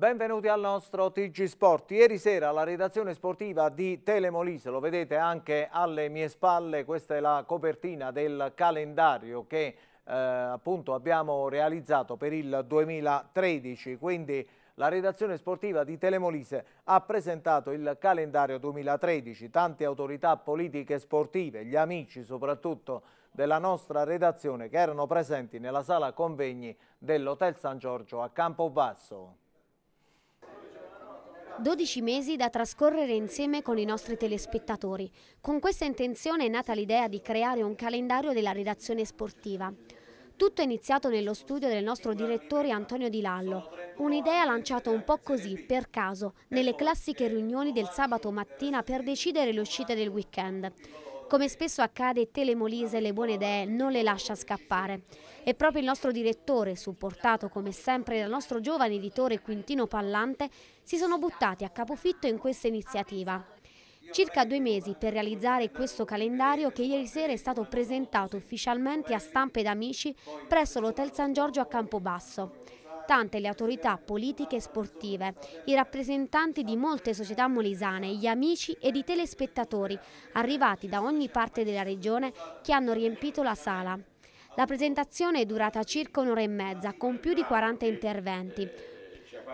Benvenuti al nostro TG Sport. Ieri sera la redazione sportiva di Telemolise, lo vedete anche alle mie spalle, questa è la copertina del calendario che eh, appunto abbiamo realizzato per il 2013, quindi la redazione sportiva di Telemolise ha presentato il calendario 2013, tante autorità politiche e sportive, gli amici soprattutto della nostra redazione che erano presenti nella sala convegni dell'Hotel San Giorgio a Campobasso. 12 mesi da trascorrere insieme con i nostri telespettatori. Con questa intenzione è nata l'idea di creare un calendario della redazione sportiva. Tutto è iniziato nello studio del nostro direttore Antonio Di Lallo, un'idea lanciata un po' così, per caso, nelle classiche riunioni del sabato mattina per decidere le uscite del weekend. Come spesso accade, Telemolise le buone idee non le lascia scappare. E proprio il nostro direttore, supportato come sempre dal nostro giovane editore Quintino Pallante, si sono buttati a capofitto in questa iniziativa. Circa due mesi per realizzare questo calendario che ieri sera è stato presentato ufficialmente a stampe ed amici presso l'Hotel San Giorgio a Campobasso tante le autorità politiche e sportive, i rappresentanti di molte società molisane, gli amici ed i telespettatori arrivati da ogni parte della regione che hanno riempito la sala. La presentazione è durata circa un'ora e mezza con più di 40 interventi.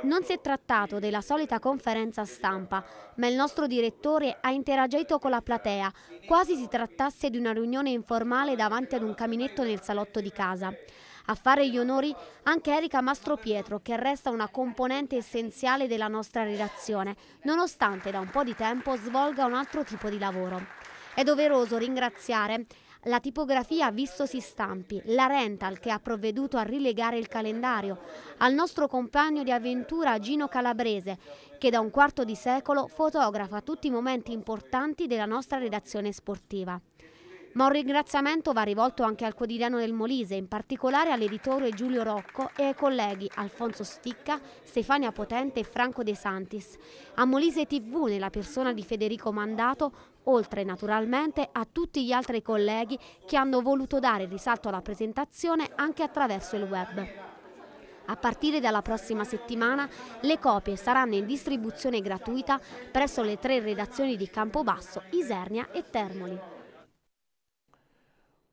Non si è trattato della solita conferenza stampa, ma il nostro direttore ha interagito con la platea, quasi si trattasse di una riunione informale davanti ad un caminetto nel salotto di casa. A fare gli onori anche Erika Mastropietro, che resta una componente essenziale della nostra redazione, nonostante da un po' di tempo svolga un altro tipo di lavoro. È doveroso ringraziare la tipografia Vissosi Stampi, la Rental che ha provveduto a rilegare il calendario, al nostro compagno di avventura Gino Calabrese che da un quarto di secolo fotografa tutti i momenti importanti della nostra redazione sportiva. Ma un ringraziamento va rivolto anche al quotidiano del Molise, in particolare all'editore Giulio Rocco e ai colleghi Alfonso Sticca, Stefania Potente e Franco De Santis. A Molise TV, nella persona di Federico Mandato, oltre naturalmente a tutti gli altri colleghi che hanno voluto dare risalto alla presentazione anche attraverso il web. A partire dalla prossima settimana le copie saranno in distribuzione gratuita presso le tre redazioni di Campobasso, Isernia e Termoli.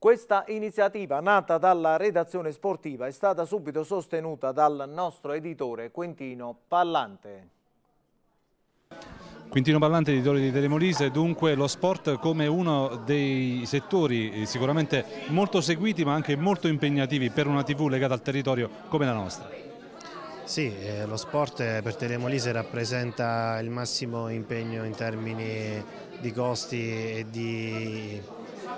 Questa iniziativa, nata dalla redazione sportiva, è stata subito sostenuta dal nostro editore Quentino Pallante. Quintino Pallante, editore di Telemolise, dunque lo sport come uno dei settori eh, sicuramente molto seguiti ma anche molto impegnativi per una tv legata al territorio come la nostra. Sì, eh, lo sport eh, per Telemolise rappresenta il massimo impegno in termini di costi e di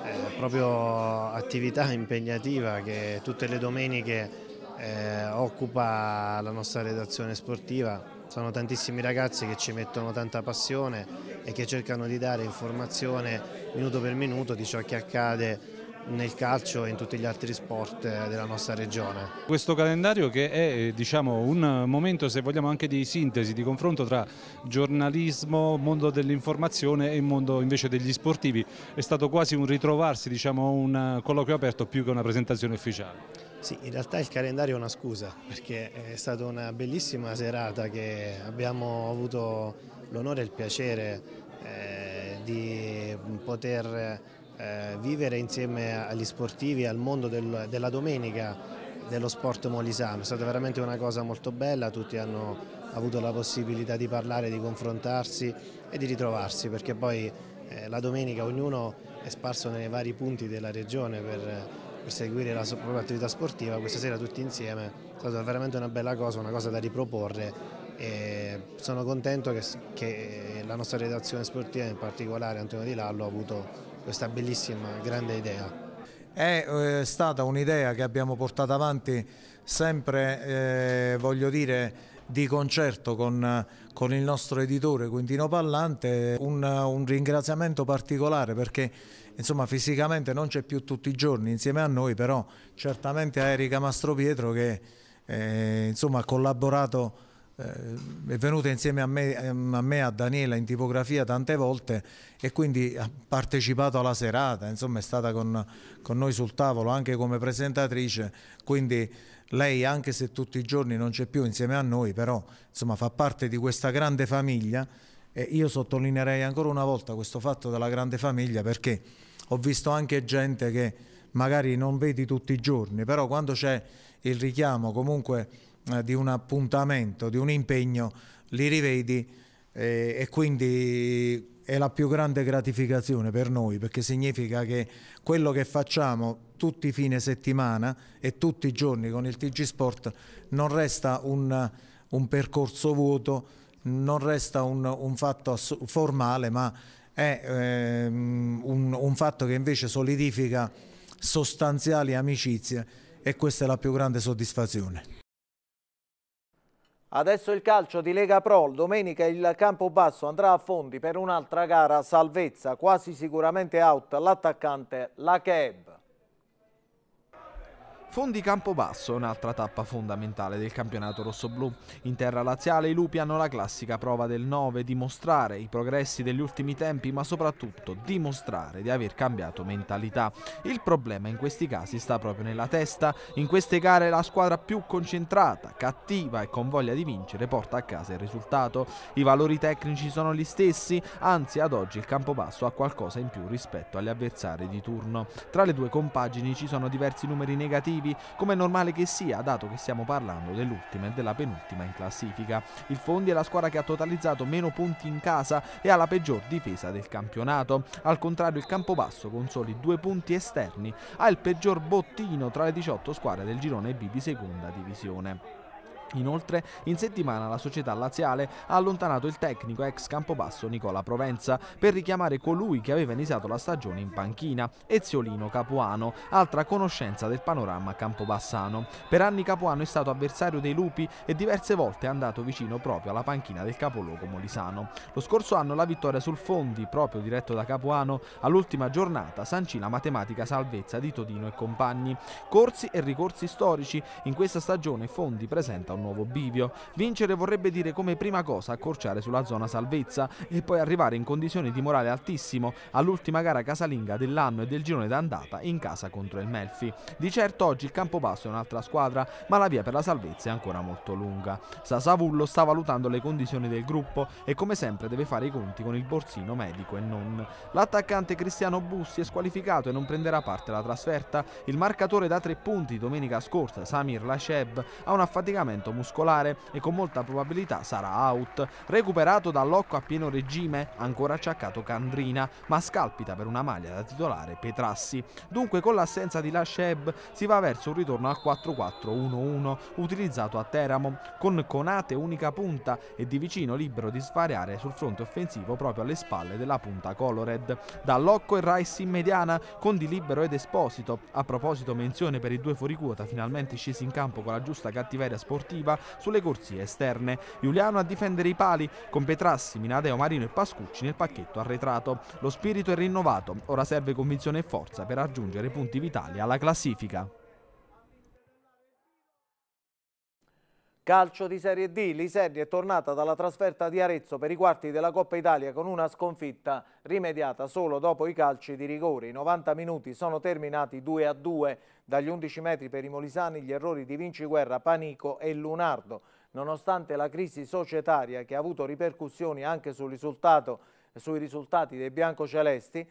eh, proprio attività impegnativa che tutte le domeniche eh, occupa la nostra redazione sportiva. Sono tantissimi ragazzi che ci mettono tanta passione e che cercano di dare informazione minuto per minuto di ciò che accade nel calcio e in tutti gli altri sport eh, della nostra regione. Questo calendario che è eh, diciamo, un momento se vogliamo anche di sintesi, di confronto tra giornalismo, mondo dell'informazione e mondo invece degli sportivi, è stato quasi un ritrovarsi, diciamo, un colloquio aperto più che una presentazione ufficiale. Sì, in realtà il calendario è una scusa perché è stata una bellissima serata che abbiamo avuto l'onore e il piacere eh, di poter eh, vivere insieme agli sportivi, e al mondo del, della domenica dello sport molisano, è stata veramente una cosa molto bella, tutti hanno avuto la possibilità di parlare, di confrontarsi e di ritrovarsi perché poi eh, la domenica ognuno è sparso nei vari punti della regione per, per seguire la propria attività sportiva, questa sera tutti insieme è stata veramente una bella cosa, una cosa da riproporre e sono contento che, che eh, la nostra redazione sportiva, in particolare Antonio Di Lallo, ha avuto questa bellissima, grande idea. È eh, stata un'idea che abbiamo portato avanti sempre, eh, voglio dire, di concerto con, con, il nostro editore Quintino Pallante, un, un ringraziamento particolare perché insomma, fisicamente non c'è più tutti i giorni insieme a noi, però certamente a Erika Mastropietro che eh, insomma, ha collaborato eh, è venuta insieme a me, a me, a Daniela in tipografia tante volte e quindi ha partecipato alla serata, insomma è stata con, con, noi sul tavolo anche come presentatrice, quindi lei anche se tutti i giorni non c'è più insieme a noi, però insomma fa parte di questa grande famiglia e io sottolineerei ancora una volta questo fatto della grande famiglia perché ho visto anche gente che magari non vedi tutti i giorni, però quando c'è il richiamo comunque eh, di un appuntamento, di un impegno, li rivedi eh, e quindi è la più grande gratificazione per noi perché significa che quello che facciamo tutti i fine settimana e tutti i giorni con il TG Sport non resta un, un percorso vuoto, non resta un, un fatto formale ma è ehm, un, un fatto che invece solidifica sostanziali amicizie e questa è la più grande soddisfazione. Adesso il calcio di Lega Pro, domenica il Campobasso andrà a fondi per un'altra gara salvezza, quasi sicuramente out l'attaccante Lakeb. Fondi Campobasso, un'altra tappa fondamentale del campionato rossoblù. In terra laziale i lupi hanno la classica prova del 9, dimostrare i progressi degli ultimi tempi, ma soprattutto dimostrare di aver cambiato mentalità. Il problema in questi casi sta proprio nella testa. In queste gare la squadra più concentrata, cattiva e con voglia di vincere porta a casa il risultato. I valori tecnici sono gli stessi, anzi ad oggi il Campobasso ha qualcosa in più rispetto agli avversari di turno. Tra le due compagini ci sono diversi numeri negativi positivi, come è normale che sia, dato che stiamo parlando dell'ultima e della penultima in classifica. Il Fondi è la squadra che ha totalizzato meno punti in casa e ha la peggior difesa del campionato. Al contrario il Campobasso con soli due punti esterni ha il peggior bottino tra le 18 squadre del girone B di seconda divisione. Inoltre, in settimana la società laziale ha allontanato il tecnico ex Campobasso Nicola Provenza per richiamare colui che aveva iniziato la stagione in panchina, Eziolino Capuano, altra conoscenza del panorama campobassano. Per anni Capuano è stato avversario dei Lupi e diverse volte è andato vicino proprio alla panchina del capoluogo molisano. Lo scorso anno la vittoria sul Fondi, proprio diretto da Capuano, all'ultima giornata sancì la matematica salvezza di Todino e compagni. Corsi e ricorsi storici, in questa stagione Fondi presenta un nuovo bivio. Vincere vorrebbe dire come prima cosa accorciare sulla zona salvezza e poi arrivare in condizioni di morale altissimo all'ultima gara casalinga dell'anno e del girone d'andata in casa contro il Melfi. Di certo oggi il Campobasso è un'altra squadra, ma la via per la salvezza è ancora molto lunga. Sasavullo sta valutando le condizioni del gruppo e come sempre deve fare i conti con il borsino medico e non. L'attaccante Cristiano Bussi è squalificato e non prenderà parte alla trasferta. Il marcatore da tre punti domenica scorsa, Samir Lasheb, ha un affaticamento scaricamento muscolare e con molta probabilità sarà out. Recuperato dall'occo a pieno regime, ancora acciaccato Candrina, ma scalpita per una maglia da titolare Petrassi. Dunque con l'assenza di Lasheb si va verso un ritorno al 4-4-1-1 utilizzato a Teramo, con Conate unica punta e di vicino libero di svariare sul fronte offensivo proprio alle spalle della punta Colored. Dall'occo e Rice in mediana con Di Libero ed Esposito. A proposito menzione per i due fuoriquota finalmente scesi in campo con la giusta cattiveria sportiva sportiva sulle corsie esterne. Giuliano a difendere i pali con Petrassi, Minadeo Marino e Pascucci nel pacchetto arretrato. Lo spirito è rinnovato, ora serve convinzione e forza per raggiungere punti vitali alla classifica. Calcio di Serie D, Liserni è tornata dalla trasferta di Arezzo per i quarti della Coppa Italia con una sconfitta rimediata solo dopo i calci di rigore. I 90 minuti sono terminati 2 a 2 dagli 11 metri per i molisani gli errori di Vinci Guerra, Panico e Lunardo. Nonostante la crisi societaria che ha avuto ripercussioni anche sul risultato, sui risultati dei biancocelesti,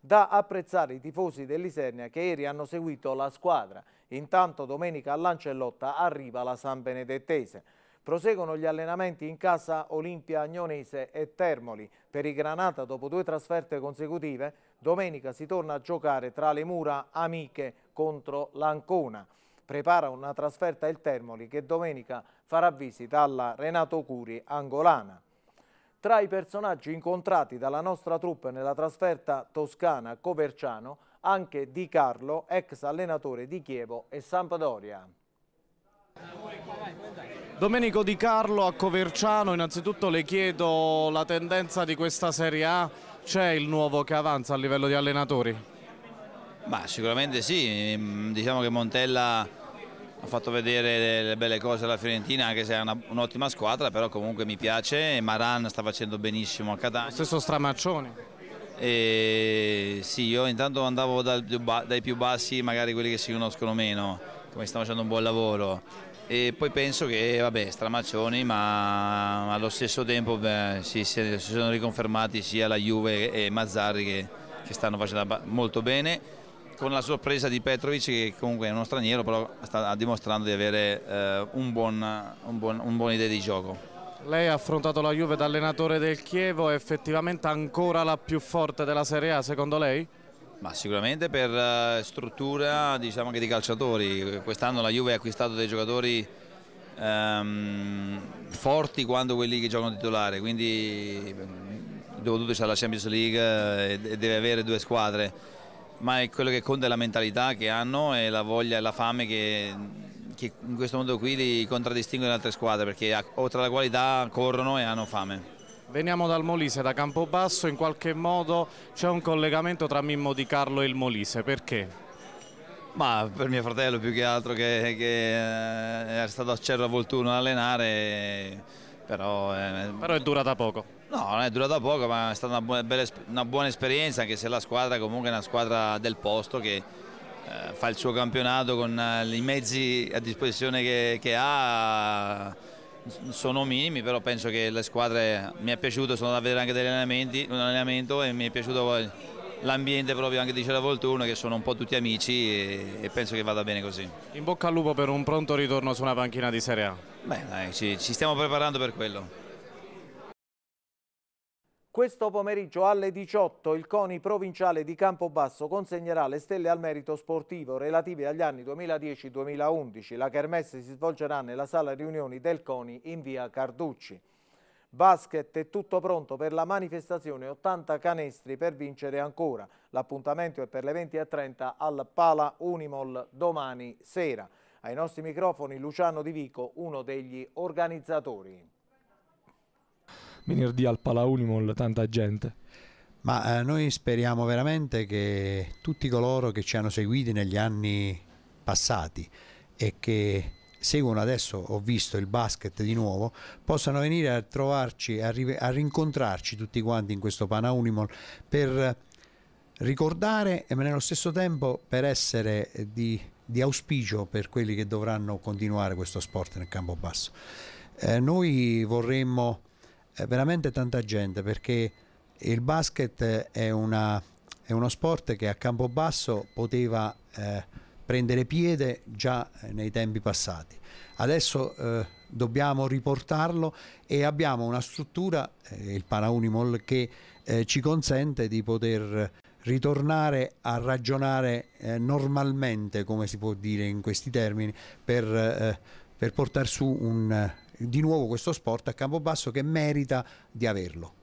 da apprezzare i tifosi dell'Isernia che ieri hanno seguito la squadra. Intanto domenica Lancellotta arriva la San Benedettese. Proseguono gli allenamenti in casa Olimpia Agnonese e Termoli. Per i Granata, dopo due trasferte consecutive, domenica si torna a giocare tra le mura amiche contro l'Ancona. Prepara una trasferta il Termoli che domenica farà visita alla Renato Curi Angolana. Tra i personaggi incontrati dalla nostra truppa nella trasferta toscana Coverciano anche Di Carlo, ex allenatore di Chievo e Sampdoria. Domenico Di Carlo a Coverciano, innanzitutto le chiedo la tendenza di questa Serie A, c'è il nuovo che avanza a livello di allenatori? Bah, sicuramente sì, ehm, diciamo che Montella ha fatto vedere le belle cose alla Fiorentina anche se è un'ottima squadra però comunque mi piace Maran sta facendo benissimo a Catania lo stesso Stramaccioni e sì, io intanto andavo dal, dai più bassi, magari quelli che si conoscono meno, come stanno facendo un buon lavoro. E poi penso che, vabbè, stramaccioni, ma allo stesso tempo beh, sì, si, sono riconfermati sia la Juve e Mazzarri che, che stanno facendo molto bene con la sorpresa di Petrovic che comunque è uno straniero però sta dimostrando di avere eh, un buon, un buon, un buon idea di gioco. Lei ha affrontato la Juve da allenatore del Chievo, è effettivamente ancora la più forte della Serie A secondo lei? Ma sicuramente per eh, struttura diciamo anche di calciatori, quest'anno la Juve ha acquistato dei giocatori ehm, forti quanto quelli che giocano titolare, quindi eh, dopo tutto c'è la Champions League eh, e deve avere due squadre, ma quello che conta è la mentalità che hanno e la voglia e la fame che che in questo modo qui li contraddistingue le altre squadre perché oltre alla qualità corrono e hanno fame. Veniamo dal Molise, da Campobasso, in qualche modo c'è un collegamento tra Mimmo Di Carlo e il Molise, perché? Ma per mio fratello più che altro che, che era eh, stato a Cerro Volturno ad allenare, però, eh, però è durata poco. No, non è durata poco, ma è stata una buona, una buona esperienza anche se la squadra comunque è una squadra del posto che eh, fa il suo campionato con eh, i mezzi a disposizione che, che, ha sono minimi però penso che le squadre mi è piaciuto sono da a vedere anche degli allenamenti un allenamento e mi è piaciuto l'ambiente proprio anche di Ceravolturno che sono un po' tutti amici e, e, penso che vada bene così. In bocca al lupo per un pronto ritorno su una panchina di Serie A. Beh dai, ci, ci stiamo preparando per quello. Questo pomeriggio alle 18 il CONI provinciale di Campobasso consegnerà le stelle al merito sportivo relative agli anni 2010-2011. La kermesse si svolgerà nella sala riunioni del CONI in via Carducci. Basket è tutto pronto per la manifestazione 80 canestri per vincere ancora. L'appuntamento è per le 20.30 al Pala Unimol domani sera. Ai nostri microfoni Luciano Di Vico, uno degli organizzatori venerdì al Pala Unimol tanta gente. Ma eh, noi speriamo veramente che tutti coloro che ci hanno seguiti negli anni passati e che seguono adesso, ho visto il basket di nuovo, possano venire a trovarci, a, a rincontrarci tutti quanti in questo Pana Unimol per ricordare e nello stesso tempo per essere di, di, auspicio per quelli che dovranno continuare questo sport nel campo basso. Eh, noi vorremmo veramente tanta gente perché il basket è, una, è uno sport che a campo basso poteva eh, prendere piede già eh, nei tempi passati. Adesso eh, dobbiamo riportarlo e abbiamo una struttura, eh, il Paraunimol, che eh, ci consente di poter ritornare a ragionare eh, normalmente, come si può dire in questi termini, per, per portare su un di nuovo questo sport a Campobasso che merita di averlo.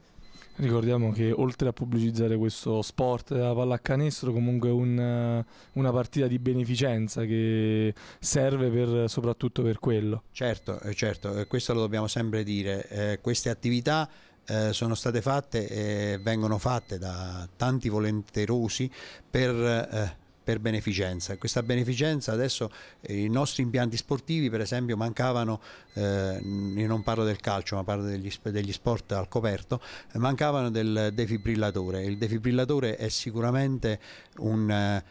Ricordiamo che oltre a pubblicizzare questo sport della pallacanestro, comunque un, eh, una partita di beneficenza che serve per, soprattutto per quello. Certo, eh, certo, eh, questo lo dobbiamo sempre dire. Eh, queste attività eh, sono state fatte e vengono fatte da tanti volenterosi per... Eh, per beneficenza. Questa beneficenza adesso eh, i nostri impianti sportivi per esempio mancavano, eh, io non parlo del calcio ma parlo degli, degli sport al coperto, eh, mancavano del defibrillatore. Il defibrillatore è sicuramente un, eh,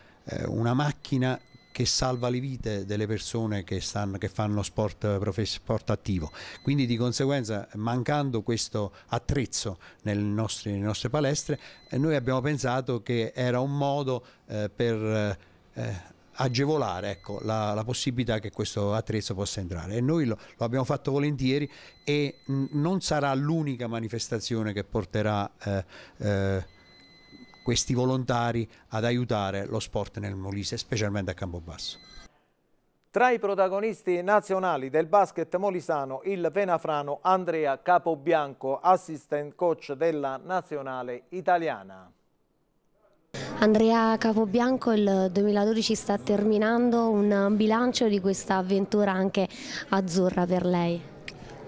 una macchina che salva le vite delle persone che, stanno, che fanno sport, sport, attivo. Quindi di conseguenza mancando questo attrezzo nostri, nelle nostre palestre eh, noi abbiamo pensato che era un modo eh, per eh, agevolare ecco, la, la, possibilità che questo attrezzo possa entrare e noi lo, lo abbiamo fatto volentieri e non sarà l'unica manifestazione che porterà eh, eh questi volontari ad aiutare lo sport nel Molise, specialmente a Campobasso. Tra i protagonisti nazionali del basket molisano il venafrano Andrea Capobianco, assistant coach della nazionale italiana. Andrea Capobianco il 2012 sta terminando un bilancio di questa avventura anche azzurra per lei.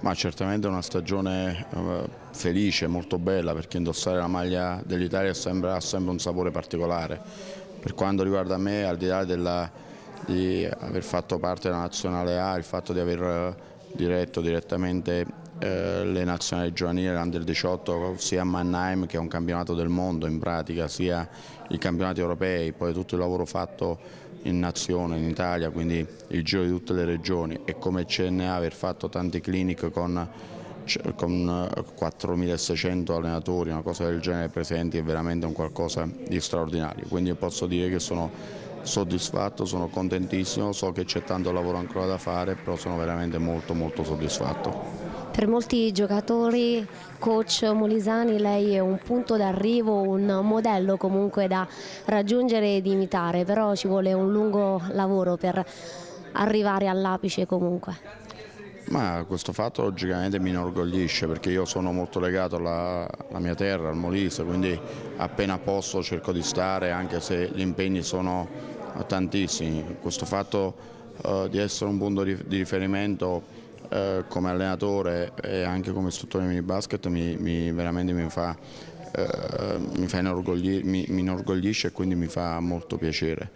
Ma certamente una stagione eh, felice, molto bella perché indossare la maglia dell'Italia ha sempre, un sapore particolare. Per quanto riguarda me, al di là della, di aver fatto parte della nazionale A, il fatto di aver eh, diretto direttamente eh, le nazionali giovanili, l'Under 18, sia a Mannheim che è un campionato del mondo in pratica, sia i campionati europei, poi tutto il lavoro fatto in nazione, in Italia, quindi il giro di tutte le regioni e come CNA aver fatto tante clinic con cioè, con 4.600 eh, allenatori, una cosa del genere presenti è veramente un qualcosa di straordinario, quindi posso dire che sono soddisfatto, sono contentissimo, so che c'è tanto lavoro ancora da fare, però sono veramente molto molto soddisfatto. Per molti giocatori, coach Molisani, lei è un punto d'arrivo, un modello comunque da raggiungere ed imitare, però ci vuole un lungo lavoro per arrivare all'apice comunque. Ma questo fatto logicamente mi inorgoglisce perché io sono molto legato alla, alla mia terra, al Molise, quindi appena posso cerco di stare anche se gli impegni sono tantissimi. Questo fatto eh, di essere un punto di, di riferimento eh, come allenatore e anche come istruttore di basket mi, mi, veramente mi fa eh, mi, fa mi, mi inorgoglisce e quindi mi fa molto piacere.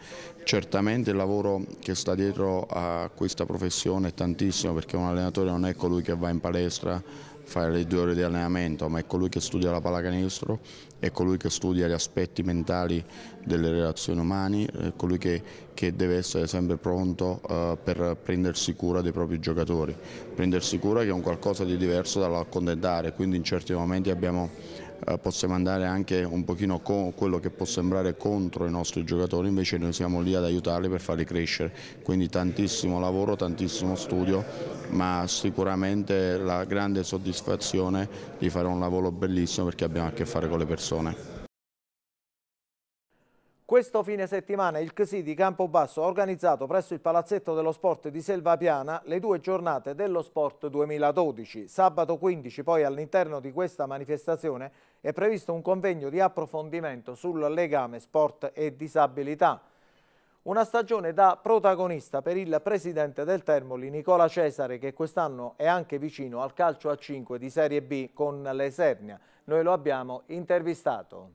Certamente il lavoro che sta dietro a questa professione è tantissimo perché un allenatore non è colui che va in palestra fare le due ore di allenamento, ma è colui che studia la pallacanestro, è colui che studia gli aspetti mentali delle relazioni umane, è colui che, che deve essere sempre pronto eh, per prendersi cura dei propri giocatori, prendersi cura che è un qualcosa di diverso dall'accontentare, quindi in certi momenti abbiamo eh, possiamo andare anche un pochino con quello che può sembrare contro i nostri giocatori, invece noi siamo lì ad aiutarli per farli crescere, quindi tantissimo lavoro, tantissimo studio, ma sicuramente la grande soddisfazione di fare un lavoro bellissimo perché abbiamo a che fare con le persone. Questo fine settimana il CSI di Campobasso ha organizzato presso il Palazzetto dello Sport di Selvapiana le due giornate dello Sport 2012. Sabato 15 poi all'interno di questa manifestazione è previsto un convegno di approfondimento sul legame sport e disabilità. Una stagione da protagonista per il presidente del Termoli Nicola Cesare che quest'anno è anche vicino al calcio a 5 di Serie B con l'Esernia. Noi lo abbiamo intervistato.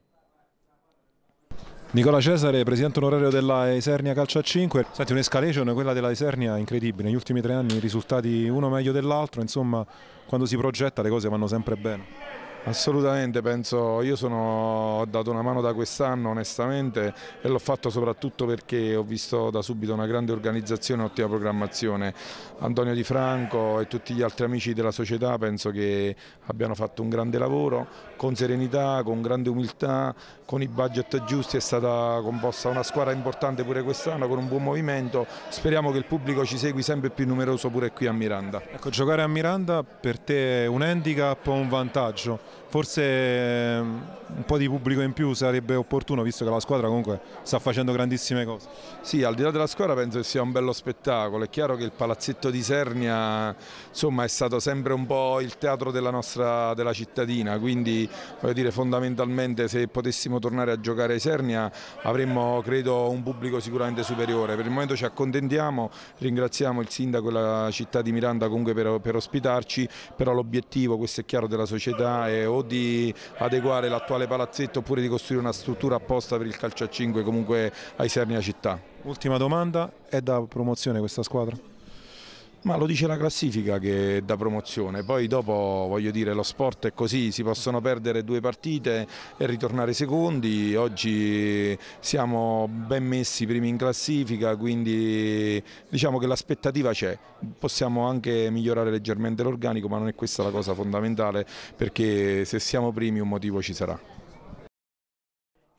Nicola Cesare, presidente onorario della Esernia Calcio a 5. Senti, un'escalation quella della Esernia incredibile. Negli ultimi tre anni i risultati uno meglio dell'altro, insomma, quando si progetta le cose vanno sempre bene. Assolutamente, penso, io sono, ho dato una mano da quest'anno onestamente e l'ho fatto soprattutto perché ho visto da subito una grande organizzazione e ottima programmazione. Antonio Di Franco e tutti gli altri amici della società penso che abbiano fatto un grande lavoro, con serenità, con grande umiltà, con i budget giusti, è stata composta una squadra importante pure quest'anno con un buon movimento, speriamo che il pubblico ci segui sempre più numeroso pure qui a Miranda. Ecco, giocare a Miranda per te è un handicap o un vantaggio? Forse ehm, un po' di pubblico in più sarebbe opportuno visto che la squadra comunque sta facendo grandissime cose. Sì, al di là della squadra penso che sia un bello spettacolo, è chiaro che il palazzetto di Sernia insomma, è stato sempre un po' il teatro della nostra della cittadina, quindi voglio dire fondamentalmente se potessimo tornare a giocare a Sernia avremmo credo un pubblico sicuramente superiore, per il momento ci accontentiamo, ringraziamo il sindaco e la città di Miranda comunque per, per ospitarci, però l'obiettivo, questo è chiaro, della società è o di adeguare l'attuale palazzetto oppure di costruire una struttura apposta per il calcio a 5 comunque ai Sernia città. Ultima domanda, è da promozione questa squadra? Ma lo dice la classifica che è da promozione, poi dopo voglio dire lo sport è così, si possono perdere due partite e ritornare secondi, oggi siamo ben messi primi in classifica quindi diciamo che l'aspettativa c'è, possiamo anche migliorare leggermente l'organico ma non è questa la cosa fondamentale perché se siamo primi un motivo ci sarà.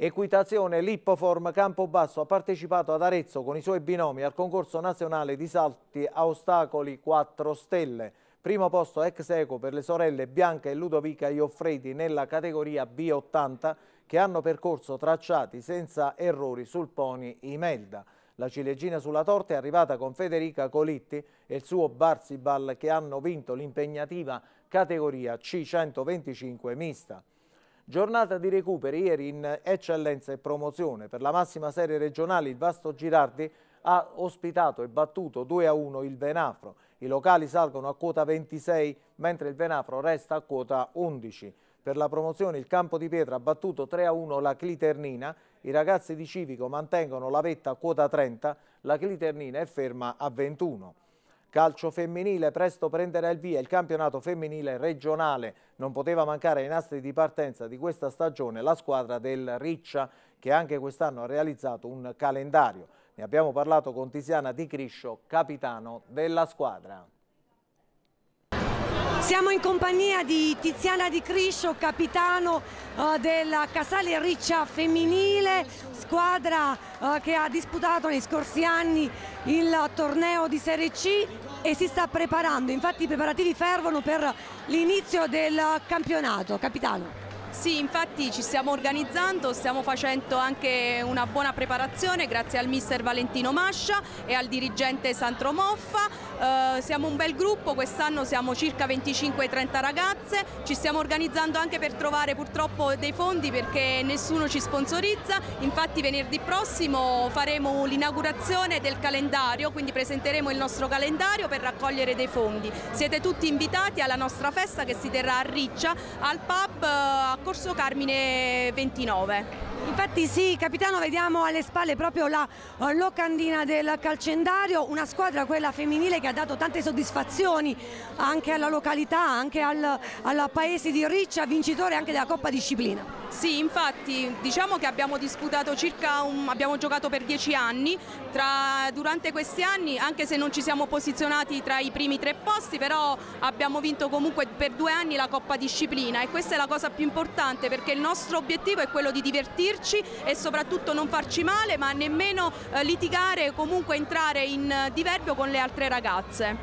Equitazione Lippoform Campobasso ha partecipato ad Arezzo con i suoi binomi al concorso nazionale di salti a ostacoli 4 stelle. Primo posto ex eco per le sorelle Bianca e Ludovica Ioffredi nella categoria B80 che hanno percorso tracciati senza errori sul pony Imelda. La ciliegina sulla torta è arrivata con Federica Colitti e il suo Barzibal che hanno vinto l'impegnativa categoria C125 mista. Giornata di recuperi ieri in eccellenza e promozione. Per la massima serie regionale il Vasto Girardi ha ospitato e battuto 2-1 a il Venafro. I locali salgono a quota 26 mentre il Venafro resta a quota 11. Per la promozione il Campo di Pietra ha battuto 3-1 a la Cliternina, i ragazzi di Civico mantengono la vetta a quota 30, la Cliternina è ferma a 21 calcio femminile. Presto prenderà il via il campionato femminile regionale. Non poteva mancare ai nastri di partenza di questa stagione la squadra del Riccia che anche quest'anno ha realizzato un calendario. Ne abbiamo parlato con Tiziana Di Criscio, capitano della squadra. Siamo in compagnia di Tiziana Di Criscio, capitano uh, della Casale Riccia femminile, squadra uh, che ha disputato nei scorsi anni il torneo di Serie C e si sta preparando, infatti i preparativi fervono per l'inizio del campionato. Capitano. Sì, infatti ci stiamo organizzando, stiamo facendo anche una buona preparazione grazie al mister Valentino Mascia e al dirigente Santro Moffa. Eh, siamo un bel gruppo, quest'anno siamo circa 25-30 ragazze, ci stiamo organizzando anche per trovare purtroppo dei fondi perché nessuno ci sponsorizza, infatti venerdì prossimo faremo l'inaugurazione del calendario, quindi presenteremo il nostro calendario per raccogliere dei fondi. Siete tutti invitati alla nostra festa che si terrà a Riccia al pub eh, a Corso Carmine 29. Infatti sì, capitano, vediamo alle spalle proprio la eh, locandina del calcendario, una squadra quella femminile che ha dato tante soddisfazioni anche alla località, anche al, al paese di Riccia, vincitore anche della Coppa Disciplina. Sì, infatti diciamo che abbiamo disputato circa, un, abbiamo giocato per dieci anni, tra, durante questi anni anche se non ci siamo posizionati tra i primi tre posti, però abbiamo vinto comunque per due anni la Coppa Disciplina e questa è la cosa più importante perché il nostro obiettivo è quello di divertirci divertirci e soprattutto non farci male ma nemmeno eh, litigare e comunque entrare in eh, diverbio con le altre ragazze.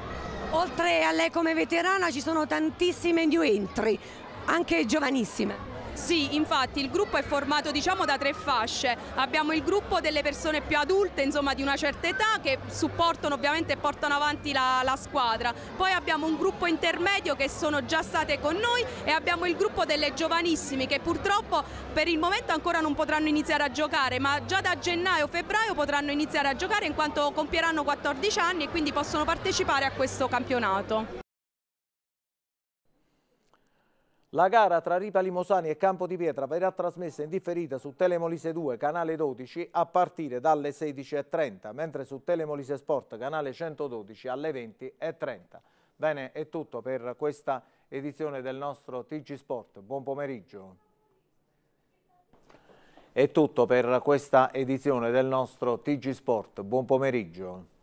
Oltre a lei come veterana ci sono tantissime new entry, anche giovanissime. Sì, infatti il gruppo è formato diciamo da tre fasce. Abbiamo il gruppo delle persone più adulte, insomma di una certa età, che supportano ovviamente e portano avanti la, la, squadra. Poi abbiamo un gruppo intermedio che sono già state con noi e abbiamo il gruppo delle giovanissime che purtroppo per il momento ancora non potranno iniziare a giocare, ma già da gennaio febbraio potranno iniziare a giocare in quanto compieranno 14 anni e quindi possono partecipare a questo campionato. La gara tra Ripa Limosani e Campo di Pietra verrà trasmessa in differita su Telemolise 2, canale 12, a partire dalle 16.30, mentre su Telemolise Sport, canale 112, alle 20.30. Bene, è tutto per questa edizione del nostro TG Sport. Buon pomeriggio. È tutto per questa edizione del nostro TG Sport. Buon pomeriggio.